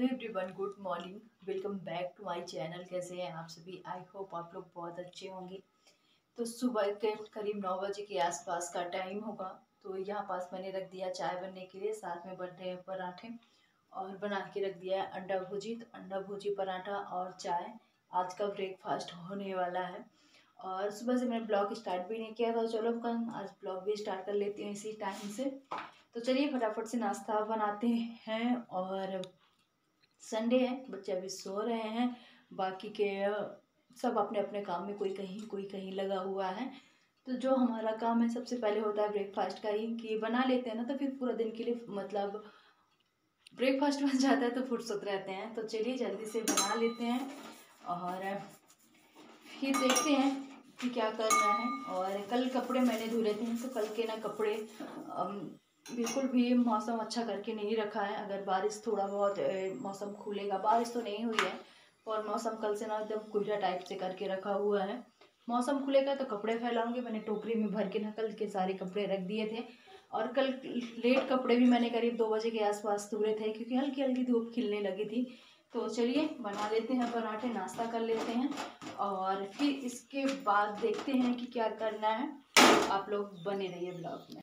hello everyone good morning welcome back to my channel कैसे हैं आप सभी आई होप आप लोग बहुत अच्छे होंगे तो सुबह के करीब नौ बजे के आसपास का टाइम होगा तो यहाँ पास मैंने रख दिया चाय बनने के लिए साथ में बन रहे हैं पराठे और बना के रख दिया है अंडा भुजी तो अंडा भुजी पराठा और चाय आज का ब्रेकफास्ट होने वाला है और सुबह से मैंने ब्लॉग स्टार्ट भी नहीं किया था तो चलो कल आज ब्लॉग भी स्टार्ट कर लेती हूँ इसी टाइम से तो चलिए फटाफट से नाश्ता बनाते हैं और संडे है बच्चे अभी सो रहे हैं बाकी के सब अपने अपने काम में कोई कहीं कोई कहीं लगा हुआ है तो जो हमारा काम है सबसे पहले होता है ब्रेकफास्ट का ही कि बना लेते हैं ना तो फिर पूरा दिन के लिए मतलब ब्रेकफास्ट बन जाता है तो फुर्सत रहते हैं तो चलिए जल्दी से बना लेते हैं और फिर देखते हैं कि क्या करना है और कल कपड़े मैंने धुले थे तो कल के ना कपड़े बिल्कुल भी मौसम अच्छा करके नहीं रखा है अगर बारिश थोड़ा बहुत मौसम खुलेगा बारिश तो नहीं हुई है और मौसम कल से ना एकदम कोहरा टाइप से करके रखा हुआ है मौसम खुलेगा तो कपड़े फैलाऊंगी मैंने टोकरी में भर के ना कल के सारे कपड़े रख दिए थे और कल लेट कपड़े भी मैंने करीब दो बजे के आसपास तुले थे क्योंकि हल्की हल्की धूप खिलने लगी थी तो चलिए बना लेते हैं पराठे नाश्ता कर लेते हैं और फिर इसके बाद देखते हैं कि क्या करना है आप लोग बने रहिए ब्लॉग में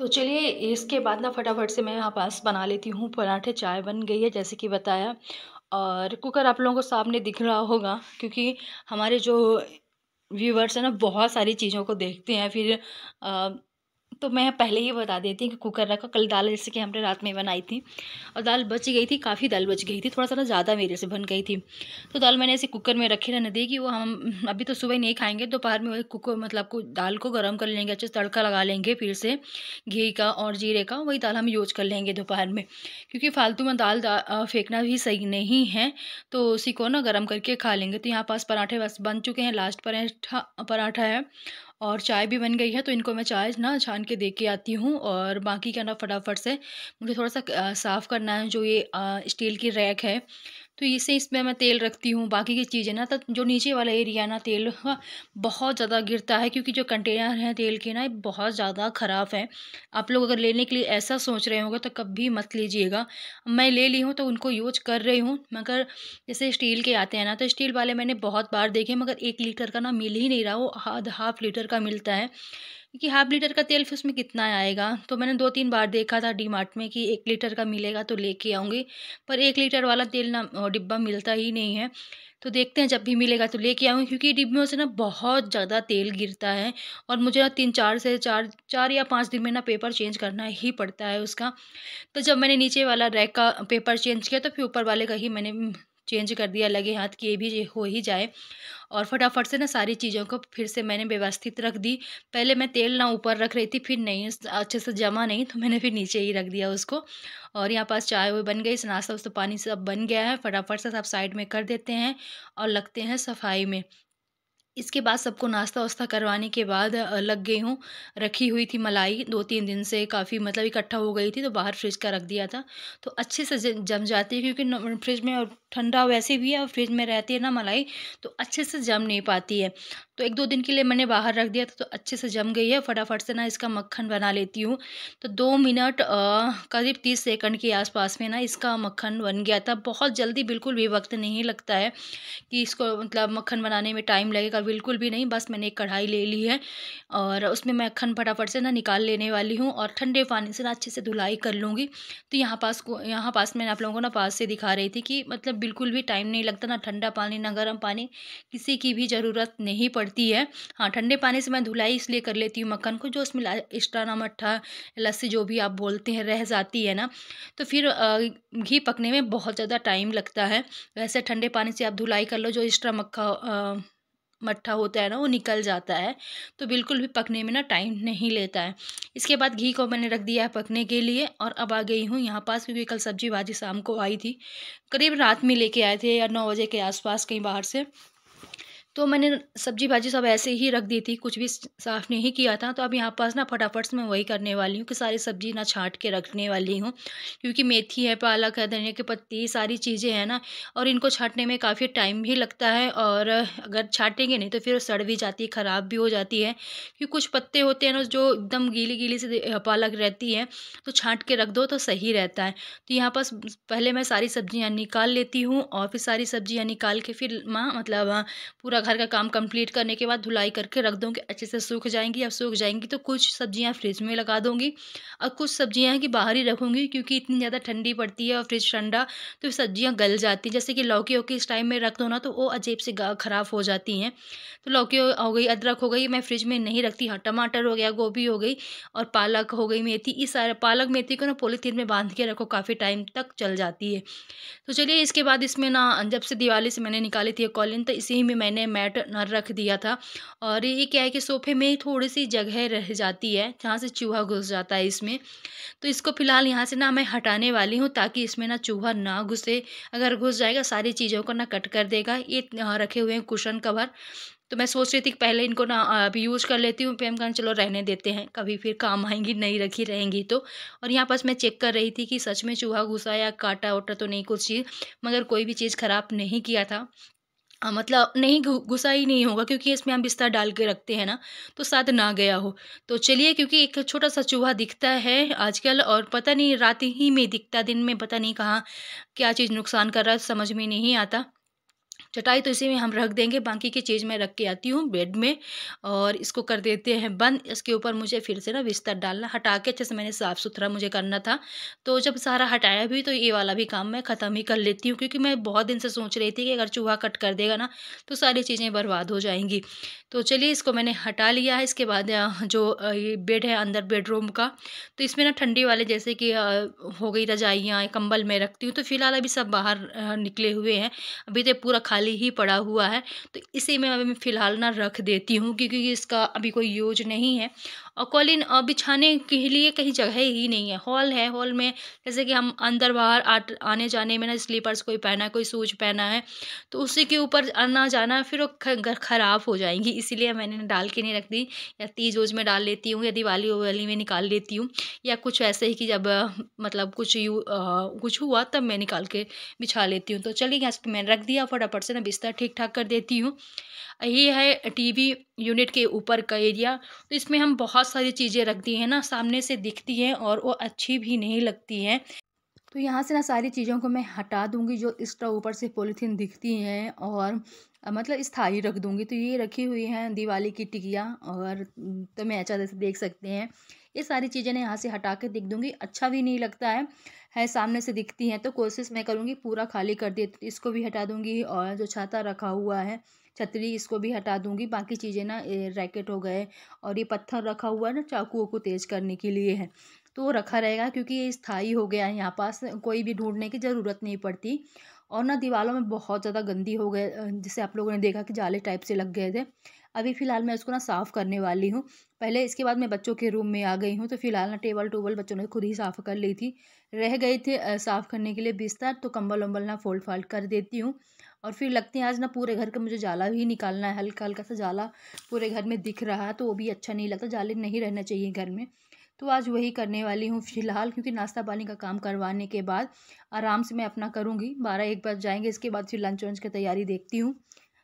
तो चलिए इसके बाद ना फटाफट से मैं यहाँ पास बना लेती हूँ पराठे चाय बन गई है जैसे कि बताया और कुकर आप लोगों को सामने दिख रहा होगा क्योंकि हमारे जो व्यूवर्स हैं ना बहुत सारी चीज़ों को देखते हैं फिर आ, तो मैं पहले ही बता देती हूँ कि कुकर रखा कल दाल जैसे कि हमने रात में बनाई थी और दाल बच गई थी काफ़ी दाल बच गई थी थोड़ा सा ज़्यादा मेरे से बन गई थी तो दाल मैंने ऐसे कुकर में रखी रहने दी कि वो हम अभी तो सुबह नहीं खाएंगे दोपहर में वही कुकर मतलब को दाल को गर्म कर लेंगे अच्छे से तड़का लगा लेंगे फिर से घी का और जीरे का वही दाल हम यूज कर लेंगे दोपहर में क्योंकि फालतू में दाल फेंकना भी सही नहीं है तो उसी को ना गर्म करके खा लेंगे तो यहाँ पास पराठे बस बन चुके हैं लास्ट पराठा पराठा है और चाय भी बन गई है तो इनको मैं चाय ना छान के दे के आती हूँ और बाकी क्या ना फटाफट से मुझे थोड़ा सा साफ़ करना है जो ये स्टील की रैक है तो इसे इसमें मैं तेल रखती हूँ बाकी की चीज़ें ना तो जो नीचे वाला एरिया ना तेल हाँ, बहुत ज़्यादा गिरता है क्योंकि जो कंटेनर हैं तेल के ना बहुत ज़्यादा ख़राब हैं आप लोग अगर लेने के लिए ऐसा सोच रहे होंगे तो कभी मत लीजिएगा मैं ले ली हूँ तो उनको यूज कर रही हूँ मगर जैसे स्टील के आते हैं ना तो स्टील वाले मैंने बहुत बार देखे मगर एक लीटर का ना मिल ही नहीं रहा वो आधा हाफ लीटर का मिलता है क्योंकि हाफ लीटर का तेल फिर उसमें कितना आएगा तो मैंने दो तीन बार देखा था डी मार्ट में कि एक लीटर का मिलेगा तो लेके आऊँगी पर एक लीटर वाला तेल ना डिब्बा मिलता ही नहीं है तो देखते हैं जब भी मिलेगा तो लेके आऊँगी क्योंकि डिब्बों से ना बहुत ज़्यादा तेल गिरता है और मुझे ना तीन चार से चार चार या पाँच दिन में ना पेपर चेंज करना ही पड़ता है उसका तो जब मैंने नीचे वाला रैक का पेपर चेंज किया तो फिर ऊपर वाले का ही मैंने चेंज कर दिया लगे हाथ कि ये भी हो ही जाए और फटाफट से ना सारी चीज़ों को फिर से मैंने व्यवस्थित रख दी पहले मैं तेल ना ऊपर रख रही थी फिर नहीं अच्छे से जमा नहीं तो मैंने फिर नीचे ही रख दिया उसको और यहाँ पास चाय वो बन गई नाश्ता उस तो पानी सब बन गया है फटाफट से सब साइड में कर देते हैं और लगते हैं सफाई में इसके बाद सबको नाश्ता वास्ता करवाने के बाद लग गई हूँ रखी हुई थी मलाई दो तीन दिन से काफ़ी मतलब इकट्ठा हो गई थी तो बाहर फ्रिज का रख दिया था तो अच्छे से जम जाती है क्योंकि फ्रिज में और ठंडा वैसे भी है और फ्रिज में रहती है ना मलाई तो अच्छे से जम नहीं पाती है तो एक दो दिन के लिए मैंने बाहर रख दिया था तो अच्छे से जम गई है फटाफट से ना इसका मक्खन बना लेती हूँ तो दो मिनट करीब तीस सेकंड के आसपास में ना इसका मक्खन बन गया था बहुत जल्दी बिल्कुल भी वक्त नहीं लगता है कि इसको मतलब मक्खन बनाने में टाइम लगेगा बिल्कुल भी नहीं बस मैंने एक कढ़ाई ले ली है और उसमें मैं मक्खन फटाफट से ना निकाल लेने वाली हूँ और ठंडे पानी से ना अच्छे से धुलाई कर लूँगी तो यहाँ पास को यहाँ पास मैंने आप लोगों को ना पास से दिखा रही थी कि मतलब बिल्कुल भी टाइम नहीं लगता ना ठंडा पानी ना गर्म पानी किसी की भी ज़रूरत नहीं पड़ती है हाँ ठंडे पानी से मैं धुलाई इसलिए कर लेती हूँ मक्खन को जो उसमें एक्स्ट्रा ना मट्ठा लस्सी जो भी आप बोलते हैं रह जाती है ना तो फिर घी पकने में बहुत ज़्यादा टाइम लगता है वैसे ठंडे पानी से आप धुलाई कर लो जो एक्स्ट्रा मक्खा मट्ठा होता है ना वो निकल जाता है तो बिल्कुल भी पकने में ना टाइम नहीं लेता है इसके बाद घी को मैंने रख दिया है पकने के लिए और अब आ गई हूँ यहाँ पास क्योंकि कल सब्जी भाजी शाम को आई थी करीब रात में लेके आए थे या नौ बजे के आसपास कहीं बाहर से तो मैंने सब्जी भाजी सब ऐसे ही रख दी थी कुछ भी साफ़ नहीं किया था तो अब यहाँ पास ना फटाफट से मैं वही करने वाली हूँ कि सारी सब्जी ना छाँट के रखने वाली हूँ क्योंकि मेथी है पालक है धनिया की पत्ती सारी चीज़ें हैं ना और इनको छाटने में काफ़ी टाइम भी लगता है और अगर छाटेंगे नहीं तो फिर सड़ भी जाती है ख़राब भी हो जाती है क्योंकि कुछ पत्ते होते हैं ना जो एकदम गीली गीली से पालक रहती है तो छाँट के रख दो तो सही रहता है तो यहाँ पास पहले मैं सारी सब्जियाँ निकाल लेती हूँ और फिर सारी सब्जियाँ निकाल के फिर माँ मतलब पूरा पूरा घर का काम कंप्लीट करने के बाद धुलाई करके रख दूँगी अच्छे से सूख जाएंगी अब सूख जाएंगी तो कुछ सब्जियां फ्रिज में लगा दूँगी और कुछ सब्जियां हैं कि बाहर ही रखूँगी क्योंकि इतनी ज़्यादा ठंडी पड़ती है और फ्रिज ठंडा तो सब्जियाँ गल जाती हैं जैसे कि लौकी ओकी इस टाइम में रख दो ना तो वो अजीब से ख़राब हो जाती हैं तो लौकी हो गई अदरक हो गई मैं फ्रिज में नहीं रखती हाँ टमाटर हो गया गोभी हो गई और पालक हो गई मेथी इस सारे पालक मेथी को ना पोलीथीन में बांध के रखो काफ़ी टाइम तक चल जाती है तो चलिए इसके बाद इसमें ना जब से दिवाली से मैंने निकाली थी कॉलिन तो इसी में मैंने मैट न रख दिया था और ये क्या है कि सोफे में थोड़ी सी जगह रह जाती है जहाँ से चूहा घुस जाता है इसमें तो इसको फ़िलहाल यहाँ से ना मैं हटाने वाली हूँ ताकि इसमें ना चूहा ना घुसे अगर घुस जाएगा सारी चीज़ों को ना कट कर देगा ये रखे हुए हैं कुशन कवर तो मैं सोच रही थी कि पहले इनको ना अभी यूज़ कर लेती हूँ फिर हम चलो रहने देते हैं कभी फिर काम आएंगी नहीं रखी रहेंगी तो और यहाँ पास मैं चेक कर रही थी कि सच में चूहा घुसा या काटा वाटा तो नहीं कुछ चीज़ मगर कोई भी चीज़ ख़राब नहीं किया था मतलब नहीं घुसा ही नहीं होगा क्योंकि इसमें हम बिस्तर डाल के रखते हैं ना तो साथ ना गया हो तो चलिए क्योंकि एक छोटा सा चूहा दिखता है आजकल और पता नहीं रात ही में दिखता दिन में पता नहीं कहाँ क्या चीज़ नुकसान कर रहा है समझ में नहीं आता चटाई तो इसी में हम रख देंगे बाकी की चीज़ मैं रख के आती हूँ बेड में और इसको कर देते हैं बंद इसके ऊपर मुझे फिर से ना बिस्तर डालना हटा के अच्छे से मैंने साफ़ सुथरा मुझे करना था तो जब सारा हटाया भी तो ये वाला भी काम मैं ख़त्म ही कर लेती हूँ क्योंकि मैं बहुत दिन से सोच रही थी कि अगर चूहा कट कर देगा ना तो सारी चीज़ें बर्बाद हो जाएंगी तो चलिए इसको मैंने हटा लिया है इसके बाद जो ये बेड है अंदर बेडरूम का तो इसमें ना ठंडी वाले जैसे कि हो गई रजाइयाँ कंबल में रखती हूँ तो फ़िलहाल अभी सब बाहर निकले हुए हैं अभी तो पूरा खाली ही पड़ा हुआ है तो इसे मैं अभी फ़िलहाल ना रख देती हूँ क्योंकि इसका अभी कोई यूज नहीं है और कॉलिन बिछाने के लिए कहीं जगह ही नहीं है हॉल है हॉल में जैसे कि हम अंदर बाहर आने जाने में ना स्लीपर्स कोई पहना है कोई सूज पहना है तो उसी के ऊपर आना जाना फिर वो घर ख़राब हो जाएंगी इसीलिए मैंने डाल के नहीं रख दी या तीज ओज में डाल लेती हूँ या दिवाली वाली में निकाल लेती हूँ या कुछ ऐसे ही कि जब मतलब कुछ यू आ, कुछ हुआ तब मैं निकाल के बिछा लेती हूँ तो चलिए यहाँ मैंने रख दिया फटाफट से ना बिस्तर ठीक ठाक कर देती हूँ ये है टीवी यूनिट के ऊपर का एरिया तो इसमें हम बहुत सारी चीज़ें रख दी हैं ना सामने से दिखती हैं और वो अच्छी भी नहीं लगती हैं तो यहाँ से ना सारी चीज़ों को मैं हटा दूँगी जो एक्स्ट्रा ऊपर से पॉलीथीन दिखती हैं और मतलब स्थाई रख दूँगी तो ये रखी हुई हैं दिवाली की टिकिया और तो मैं अच्छा से देख सकते हैं ये सारी चीज़ें ना यहाँ से हटा के दिख दूँगी अच्छा भी नहीं लगता है है सामने से दिखती हैं तो कोशिश मैं करूँगी पूरा खाली कर दे इसको भी हटा दूँगी और जो छाता रखा हुआ है छतरी इसको भी हटा दूंगी बाकी चीज़ें ना रैकेट हो गए और ये पत्थर रखा हुआ है ना चाकूओं को तेज़ करने के लिए है तो रखा रहेगा क्योंकि ये स्थाई हो गया है यहाँ पास कोई भी ढूंढने की ज़रूरत नहीं पड़ती और ना दीवारों में बहुत ज़्यादा गंदी हो गए जैसे आप लोगों ने देखा कि जाले टाइप से लग गए थे अभी फ़िलहाल मैं उसको ना साफ़ करने वाली हूँ पहले इसके बाद मैं बच्चों के रूम में आ गई हूँ तो फ़िलहाल ना टेबल टूबल बच्चों ने खुद ही साफ़ कर ली थी रह गए थे साफ़ करने के लिए बिस्तर तो कम्बल वम्बल ना फोल्ड फाल्ड कर देती हूँ और फिर लगते हैं आज ना पूरे घर का मुझे जाला भी निकालना है हल्का हल्का सा जाला पूरे घर में दिख रहा है तो वो भी अच्छा नहीं लगता जाले नहीं रहना चाहिए घर में तो आज वही करने वाली हूँ फिलहाल क्योंकि नाश्ता पानी का काम करवाने के बाद आराम से मैं अपना करूँगी बारह एक बज जाएंगे इसके बाद फिर लंच वंच की तैयारी देखती हूँ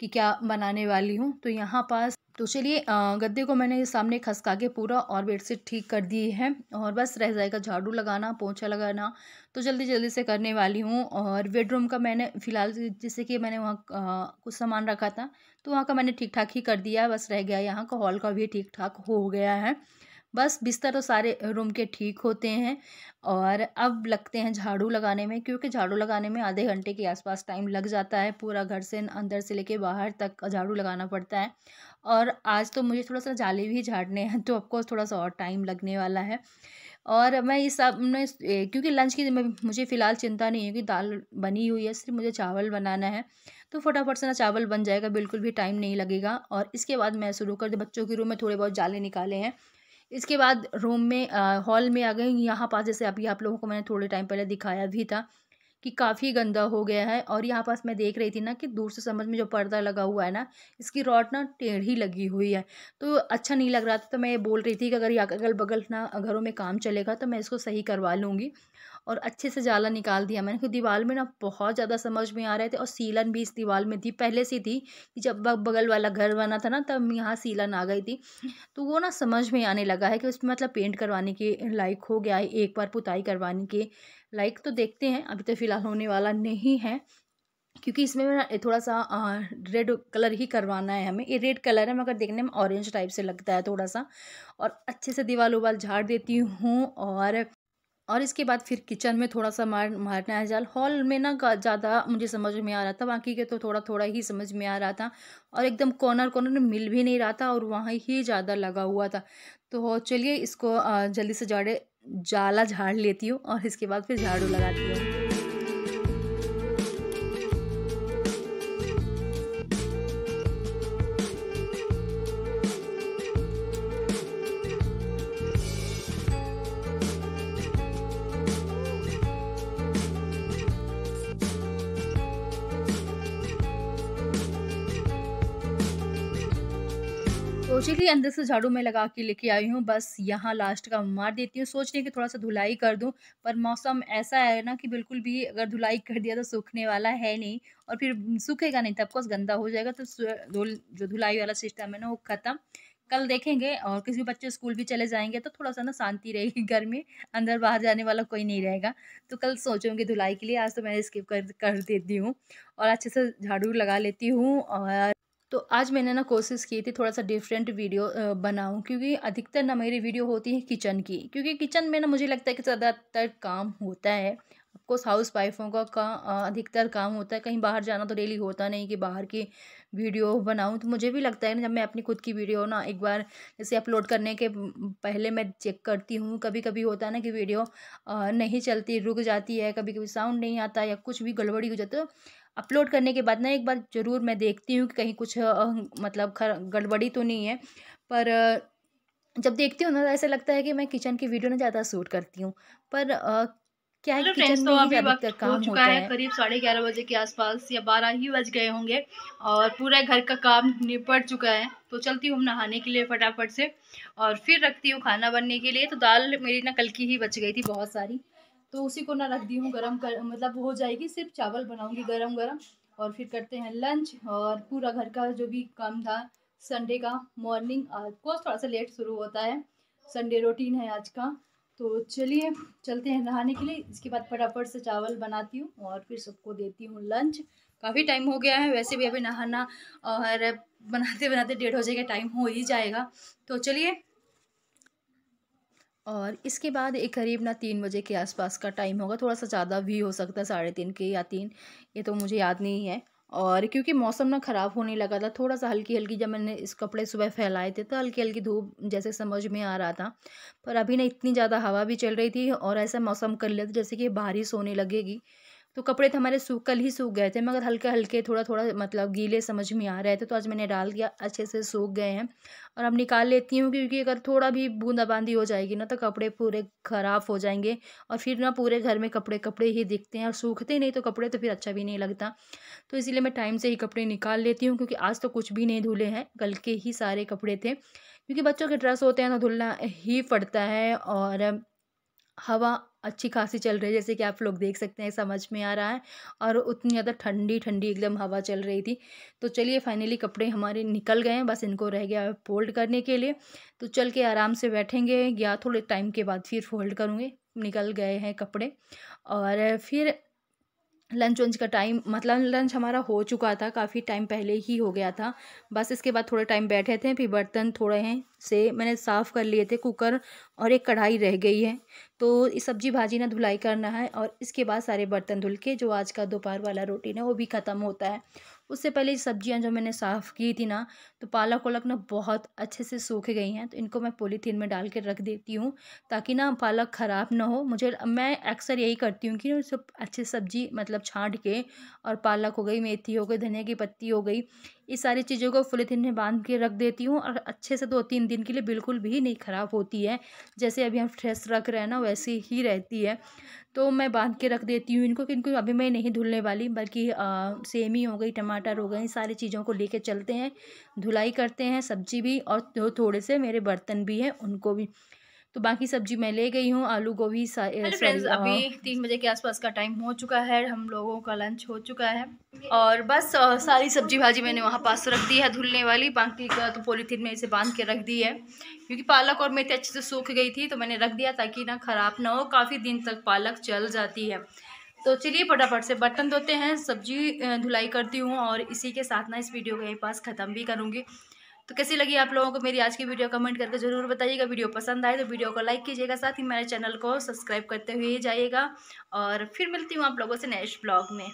कि क्या बनाने वाली हूँ तो यहाँ पास तो चलिए गद्दे को मैंने सामने खसका के पूरा और बेडशीट ठीक कर दी है और बस रह जाएगा झाड़ू लगाना पोछा लगाना तो जल्दी जल्दी से करने वाली हूँ और बेडरूम का मैंने फ़िलहाल जैसे कि मैंने वहाँ कुछ सामान रखा था तो वहाँ का मैंने ठीक ठाक ही कर दिया बस रह गया यहाँ का हॉल का भी ठीक ठाक हो गया है बस बिस्तर तो सारे रूम के ठीक होते हैं और अब लगते हैं झाड़ू लगाने में क्योंकि झाड़ू लगाने में आधे घंटे के आसपास टाइम लग जाता है पूरा घर से अंदर से लेके बाहर तक झाड़ू लगाना पड़ता है और आज तो मुझे थोड़ा सा जाले भी झाड़ने हैं तो ऑफकोर्स थोड़ा सा और टाइम लगने वाला है और मैं इस सब में क्योंकि लंच की मुझे फ़िलहाल चिंता नहीं है कि दाल बनी हुई है सिर्फ मुझे चावल बनाना है तो फटाफट से ना चावल बन जाएगा बिल्कुल भी टाइम नहीं लगेगा और इसके बाद मैं शुरू कर दूँ बच्चों के रूम में थोड़े बहुत जाले निकाले हैं इसके बाद रूम में हॉल में आ गए यहाँ पास जैसे अभी आप लोगों को मैंने थोड़े टाइम पहले दिखाया भी था कि काफ़ी गंदा हो गया है और यहाँ पास मैं देख रही थी ना कि दूर से समझ में जो पर्दा लगा हुआ है ना इसकी रॉड ना टेढ़ी लगी हुई है तो अच्छा नहीं लग रहा था तो मैं ये बोल रही थी कि अगर यहाँ अगल बगल ना घरों में काम चलेगा तो मैं इसको सही करवा लूँगी और अच्छे से जाला निकाल दिया मैंने क्योंकि दीवार में ना बहुत ज़्यादा समझ में आ रहे थे और सीलन भी इस दीवार में थी पहले से थी कि जब बगल वाला घर बना था ना तब यहाँ सीलन आ गई थी तो वो ना समझ में आने लगा है कि उसमें मतलब पेंट करवाने के लाइक हो गया है एक बार पुताई करवाने के लाइक तो देखते हैं अभी तो फ़िलहाल होने वाला नहीं है क्योंकि इसमें ना थोड़ा सा रेड कलर ही करवाना है हमें ये रेड कलर है मगर देखने में ऑरेंज टाइप से लगता है थोड़ा सा और अच्छे से दीवार उबाल झाड़ देती हूँ और और इसके बाद फिर किचन में थोड़ा सा मार मारना है जाल हॉल में ना ज़्यादा मुझे समझ में आ रहा था बाकी के तो थोड़ा थोड़ा ही समझ में आ रहा था और एकदम कॉर्नर कॉर्नर में मिल भी नहीं रहा था और वहाँ ही ज़्यादा लगा हुआ था तो चलिए इसको जल्दी से जाड़े जाला झाड़ लेती हूँ और इसके बाद फिर झाड़ू लगाती हूँ तो चलिए अंदर से झाड़ू में लगा के लेके आई हूँ बस यहाँ लास्ट का मार देती हूँ सोच रही कि थोड़ा सा धुलाई कर दूँ पर मौसम ऐसा है ना कि बिल्कुल भी अगर धुलाई कर दिया तो सूखने वाला है नहीं और फिर सूखेगा नहीं तब अफकोर्स गंदा हो जाएगा तो जो धुलाई वाला सिस्टम है ना वो ख़त्म कल देखेंगे और किसी भी बच्चे स्कूल भी चले जाएंगे तो थोड़ा सा ना शांति रहेगी घर में अंदर बाहर जाने वाला कोई नहीं रहेगा तो कल सोचूंगी धुलाई के लिए आज तो मैंने स्किप कर कर देती हूँ और अच्छे से झाड़ू लगा लेती हूँ और तो आज मैंने ना कोशिश की थी थोड़ा सा डिफरेंट वीडियो बनाऊं क्योंकि अधिकतर ना मेरी वीडियो होती है किचन की क्योंकि किचन में ना मुझे लगता है कि ज़्यादातर काम होता है आपको हाउस वाइफों का का अधिकतर काम होता है कहीं बाहर जाना तो डेली होता नहीं कि बाहर की वीडियो बनाऊं तो मुझे भी लगता है ना जब मैं अपनी खुद की वीडियो ना एक बार जैसे अपलोड करने के पहले मैं चेक करती हूँ कभी कभी होता है ना कि वीडियो नहीं चलती रुक जाती है कभी कभी साउंड नहीं आता या कुछ भी गड़बड़ी हो जाती है तो अपलोड करने के बाद ना एक बार ज़रूर मैं देखती हूँ कि कहीं कुछ मतलब गड़बड़ी तो नहीं है पर जब देखती हूँ ना तो ऐसा लगता है कि मैं किचन की वीडियो ना ज़्यादा शूट करती हूँ पर आ, क्या है किचन तो अभी वक्त काम हो चुका है, है करीब साढ़े ग्यारह बजे के आसपास या बारह ही बज गए होंगे और पूरा घर का काम निपट चुका है तो चलती हूँ नहाने के लिए फटाफट से और फिर रखती हूँ खाना बनने के लिए तो दाल मेरी ना कल की ही बच गई थी बहुत सारी तो उसी को ना रख दी हूँ गर्म कर मतलब हो जाएगी सिर्फ चावल बनाऊँगी गर्म गर्म और फिर करते हैं लंच और पूरा घर का जो भी काम था संडे का मॉर्निंग कोर्स थोड़ा सा लेट शुरू होता है संडे रूटीन है आज का तो चलिए चलते हैं नहाने के लिए इसके बाद फटाफट से चावल बनाती हूँ और फिर सबको देती हूँ लंच काफ़ी टाइम हो गया है वैसे भी अभी नहाना और बनाते बनाते डेढ़ हो जाएगा टाइम हो ही जाएगा तो चलिए और इसके बाद एक करीब ना तीन बजे के आसपास का टाइम होगा थोड़ा सा ज़्यादा भी हो सकता है साढ़े तीन के या तीन ये तो मुझे याद नहीं है और क्योंकि मौसम ना ख़राब होने लगा था थोड़ा सा हल्की हल्की जब मैंने इस कपड़े सुबह फैलाए थे तो हल्की हल्की धूप जैसे समझ में आ रहा था पर अभी ना इतनी ज़्यादा हवा भी चल रही थी और ऐसा मौसम कर लिया था जैसे कि बारिश होने लगेगी तो कपड़े तो हमारे सूख कल ही सूख गए थे मगर हल्के हल्के थोड़ा थोड़ा मतलब गीले समझ में आ रहे थे तो आज मैंने डाल दिया अच्छे से सूख गए हैं और अब निकाल लेती हूँ क्योंकि अगर थोड़ा भी बूंदाबांदी हो जाएगी ना तो कपड़े पूरे ख़राब हो जाएंगे और फिर ना पूरे घर में कपड़े कपड़े ही दिखते हैं और सूखते नहीं तो कपड़े तो फिर अच्छा भी नहीं लगता तो इसीलिए मैं टाइम से ही कपड़े निकाल लेती हूँ क्योंकि आज तो कुछ भी नहीं धुले हैं कल के ही सारे कपड़े थे क्योंकि बच्चों के ड्रेस होते हैं तो धुलना ही पड़ता है और हवा अच्छी खासी चल रही है जैसे कि आप लोग देख सकते हैं समझ में आ रहा है और उतनी ज़्यादा ठंडी ठंडी एकदम हवा चल रही थी तो चलिए फाइनली कपड़े हमारे निकल गए हैं बस इनको रह गया फोल्ड करने के लिए तो चल के आराम से बैठेंगे या थोड़े टाइम के बाद फिर फोल्ड करूँगे निकल गए हैं कपड़े और फिर लंच वंच का टाइम मतलब लंच हमारा हो चुका था काफ़ी टाइम पहले ही हो गया था बस इसके बाद थोड़ा टाइम बैठे थे फिर बर्तन थोड़े हैं से मैंने साफ़ कर लिए थे कुकर और एक कढ़ाई रह गई है तो इस सब्जी भाजी ना धुलाई करना है और इसके बाद सारे बर्तन धुल के जो आज का दोपहर वाला रोटीन है वो भी ख़त्म होता है उससे पहले सब्जियां जो मैंने साफ़ की थी ना तो पालक वालक ना बहुत अच्छे से सूख गई हैं तो इनको मैं पोलीथीन में डाल के रख देती हूँ ताकि ना पालक ख़राब ना हो मुझे मैं अक्सर यही करती हूँ कि सब अच्छे सब्जी मतलब छाँट के और पालक हो गई मेथी हो गई धनिया की पत्ती हो गई इस सारी चीज़ों को पोलीथीन में बांध के रख देती हूँ और अच्छे से दो तीन दिन के लिए बिल्कुल भी नहीं ख़राब होती है जैसे अभी हम फ्रेश रख रहे हैं ना वैसे ही रहती है तो मैं बांध के रख देती हूँ इनको क्योंकि अभी मैं नहीं धुलने वाली बल्कि ही हो गई टमाटर टमाटर हो गए इन सारी चीज़ों को लेके चलते हैं धुलाई करते हैं सब्जी भी और थो, थोड़े से मेरे बर्तन भी हैं उनको भी तो बाकी सब्जी मैं ले गई हूँ आलू गोभी फ्रेंड्स अभी तीन बजे के आसपास का टाइम हो चुका है हम लोगों का लंच हो चुका है और बस सारी सब्जी भाजी मैंने वहाँ पास रख दी है धुलने वाली बाकी का तो पॉलीथीन में इसे बांध के रख दी है क्योंकि पालक और मेथी अच्छे से सूख गई थी तो मैंने रख दिया ताकि ना ख़राब ना हो काफ़ी दिन तक पालक चल जाती है तो चलिए फटाफट से बर्तन धोते हैं सब्जी धुलाई करती हूँ और इसी के साथ ना इस वीडियो को यहीं पास ख़त्म भी करूँगी तो कैसी लगी आप लोगों को मेरी आज की वीडियो कमेंट करके ज़रूर बताइएगा वीडियो पसंद आए तो वीडियो को लाइक कीजिएगा साथ ही मेरे चैनल को सब्सक्राइब करते हुए जाइएगा और फिर मिलती हूँ आप लोगों से नेक्स्ट ब्लॉग में